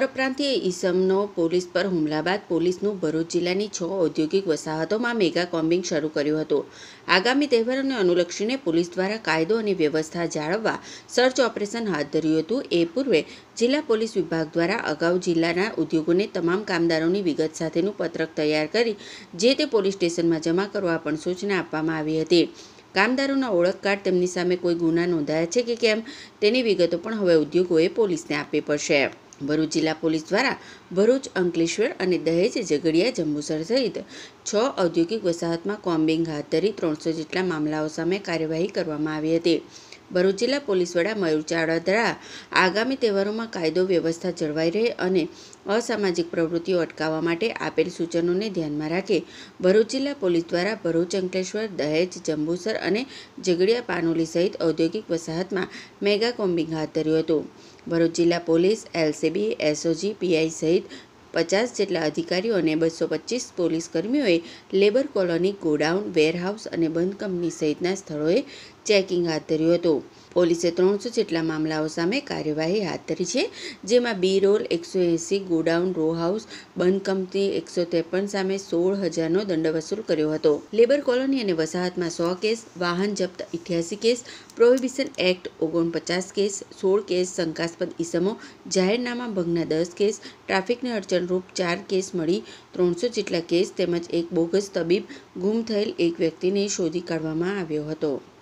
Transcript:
પરપ્રાંતીય ઇસમનો police પર હુમલા બાદ પોલીસનું ભરૂચ જિલ્લાની છ ઔદ્યોગિક વસાહતોમાં મેગા કોમ્બિંગ શરૂ કર્યું હતું આગામી તહેવારોને અનુલક્ષીને પોલીસ દ્વારા કાયદો અને વ્યવસ્થા જાળવવા સર્ચ ઓપરેશન હાથ ધર્યું હતું એ પૂર્વે જિલ્લા પોલીસ વિભાગ દ્વારા અગાઉ જિલ્લાના ઉદ્યોગોને તમામ કામદારોની વિગત સાથેનું પત્રક તૈયાર કરી જે તે પોલીસ સ્ટેશનમાં જમા કરવા પણ સૂચના આપવામાં આવી હતી કામદારોના ઓળખ કાર્ડ તેમની સામે કોઈ ગુના નોંધાયા છે કે કેમ તેની વિગતો પણ હવે ઉદ્યોગોએ પોલીસને આપવી પડશે ભરૂચ જિલ્લા પોલીસ દ્વારા ભરૂચ અંકલેશ્વર અને દહેજ ઝઘડિયા જંબુસર સહિત છ ઔદ્યોગિક વસાહતમાં કોમ્બિંગ હાથ ધરી ત્રણસો જેટલા મામલાઓ સામે કાર્યવાહી કરવામાં આવી હતી ભરૂચ જિલ્લા પોલીસ વડા મયુર ચાવડા આગામી તહેવારોમાં કાયદો વ્યવસ્થા જળવાઈ રહે અને અસામાજિક પ્રવૃત્તિઓ અટકાવવા માટે આપેલ સૂચનોને ધ્યાનમાં રાખી ભરૂચ જિલ્લા પોલીસ દ્વારા ભરૂચ અંકલેશ્વર દહેજ જંબુસર અને ઝઘડિયા પાનોલી સહિત ઔદ્યોગિક વસાહતમાં મેગા કોમ્બિંગ હાથ ધર્યું હતું ભરૂચ જિલ્લા પોલીસ એલસીબી એસઓજી પીઆઈ સહિત પચાસ જેટલા અધિકારીઓ અને બસો પચીસ પોલીસ કર્મીઓએ લેબર કોલોની ગોડાઉન વેરહાઉસ અને બંધ કંપની સહિતના સ્થળોએ ચેકિંગ હાથ ધર્યું હતું પોલીસે ત્રણસો જેટલા મામલાઓ સામે કાર્યવાહી હાથ ધરી છે જેમાં બી રોલ એકસો એંસી ગોડાઉન રો હાઉસ બંધ કંપની એકસો ત્રેપન સામે સોળ હજારનો દંડ વસૂલ કર્યો હતો લેબર કોલોની અને વસાહતમાં સો કેસ વાહન જપ્ત ઇઠ્યાસી કેસ પ્રોહિબિશન એક્ટ ઓગણપચાસ કેસ સોળ કેસ શંકાસ્પદ ઇસમો જાહેરનામા ભંગના દસ કેસ ટ્રાફિકને અડચણરૂપ ચાર કેસ મળી ત્રણસો જેટલા કેસ તેમજ એક બોગસ તબીબ ગુમ થયેલ એક વ્યક્તિને શોધી કાઢવામાં આવ્યો હતો